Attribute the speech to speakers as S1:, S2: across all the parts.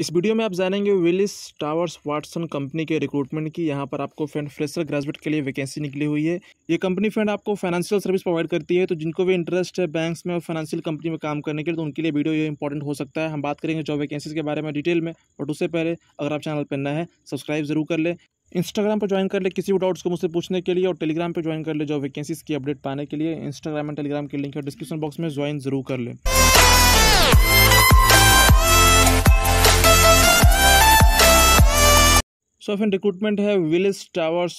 S1: इस वीडियो में आप जानेंगे विलिस टावर्स वाटसन कंपनी के रिक्रूटमेंट की यहाँ पर आपको फ्रेंड फ्रेशर ग्रेजुएट के लिए वैकेंसी निकली हुई है ये कंपनी फ्रेंड आपको फाइनेंशियल सर्विस प्रोवाइड करती है तो जिनको भी इंटरेस्ट है बैंक्स में और फाइनेंशियल कंपनी में काम करने के लिए तो उनके लिए वीडियो ये इंपॉर्टेंट हो सकता है हम बात करेंगे जॉब वैकेंसीज के बारे में डिटेल में बट उससे पहले अगर आप चैनल पर नए हैं सब्सक्राइब जरूर कर लें इंस्टाग्राम पर ज्वाइन कर ले किसी भी डाउट्स को मुझसे पूछने के लिए और टेलीग्राम पर ज्वाइन कर ले जॉब वैकेंसीज की अपडेट पाने के लिए इंस्टाग्राम एंड टेलीग्राम की लिंक है डिस्क्रिप्शन बॉक्स में ज्वाइन जरूर कर लें सो एफ एन रिक्रूटमेंट है विलेज टावर्स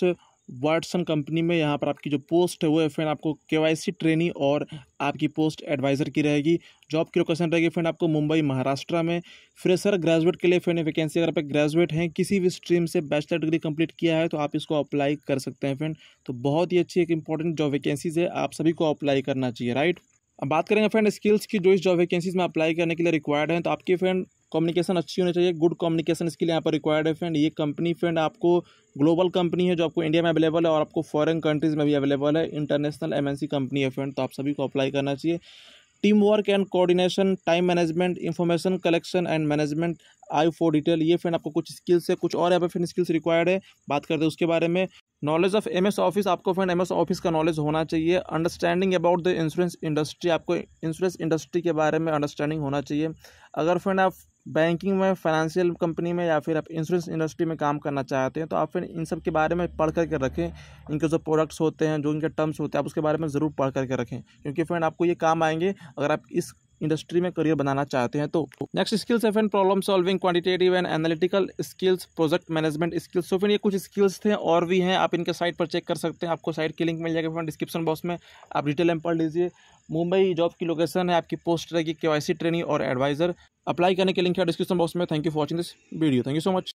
S1: वाटसन कंपनी में यहाँ पर आपकी जो पोस्ट है वो फ्रेंड आपको के वाई सी ट्रेनी और आपकी पोस्ट एडवाइज़र की रहेगी जॉब की लोकेशन रहेगी फ्रेंड आपको मुंबई महाराष्ट्र में फ्रेशर ग्रेजुएट के लिए फ्रेंड वैकेंसी अगर आप ग्रेजुएट हैं किसी भी स्ट्रीम से बैचलर डिग्री कंप्लीट किया है तो आप इसको अप्लाई कर सकते हैं फ्रेंड तो बहुत ही अच्छी एक इंपॉर्टेंट जॉब वैकेंसीज है आप सभी को अप्लाई करना चाहिए राइट अब बात करेंगे फ्रेंड स्किल्स की जो इस जॉब वैकेंसीज में अप्लाई करने के लिए रिक्वायर्ड है तो आपकी फ्रेंड कम्युनिकेशन अच्छी होनी चाहिए गुड कम्युनिकेशन स्किल यहाँ पर रिक्वायर्ड है फ्रेंड ये कंपनी फ्रेंड आपको ग्लोबल कंपनी है जो आपको इंडिया में अवेलेबल है और आपको फॉरेन कंट्रीज़ में भी अवेलेबल है इंटरनेशनल एमएनसी कंपनी है फ्रेंड तो आप सभी को अप्लाई करना चाहिए team work and coordination time management information collection and management eye for detail ये फ्रेंड आपको कुछ स्किल्स है कुछ और यहाँ पर फ्रेंड स्किल्स रिक्वायर्ड है बात करते हैं उसके बारे में knowledge of M S office आपको फ्रेंड एम एस ऑफिस का नॉलेज होना चाहिए understanding about the insurance industry आपको इंश्योरेंस इंडस्ट्री के बारे में अंडरस्टैंडिंग होना चाहिए अगर फ्रेंड आप बैंकिंग में फाइनेंशियल कंपनी में या फिर आप इंश्योरेंस इंडस्ट्री में काम करना चाहते हैं तो आप फिर इन सब के बारे में पढ़ करके रखें इनके जो प्रोडक्ट्स होते हैं जो इनके टर्म्स होते हैं आप उसके बारे में ज़रूर पढ़ करके रखें क्योंकि फ्रेंड आपको ये काम आएंगे अगर आप इस इंडस्ट्री में करियर बनाना चाहते हैं तो next skills F and problem solving quantitative and analytical skills project management skills तो फिर ये कुछ स्किल्स थे और भी हैं आप इनके साइट पर चेक कर सकते हैं आपको साइट की लिंक मिल जाएगी फ्रेंड डिस्क्रिप्शन बॉक्स में आप डिटेल में पढ़ लीजिए मुंबई जॉब की लोकेशन है आपकी पोस्ट रहेगी के वाई ट्रेनिंग और एडवाइजर अप्लाई करने के लिंक है डिस्क्रिप्शन बॉक्स में thank you for watching this video thank you so much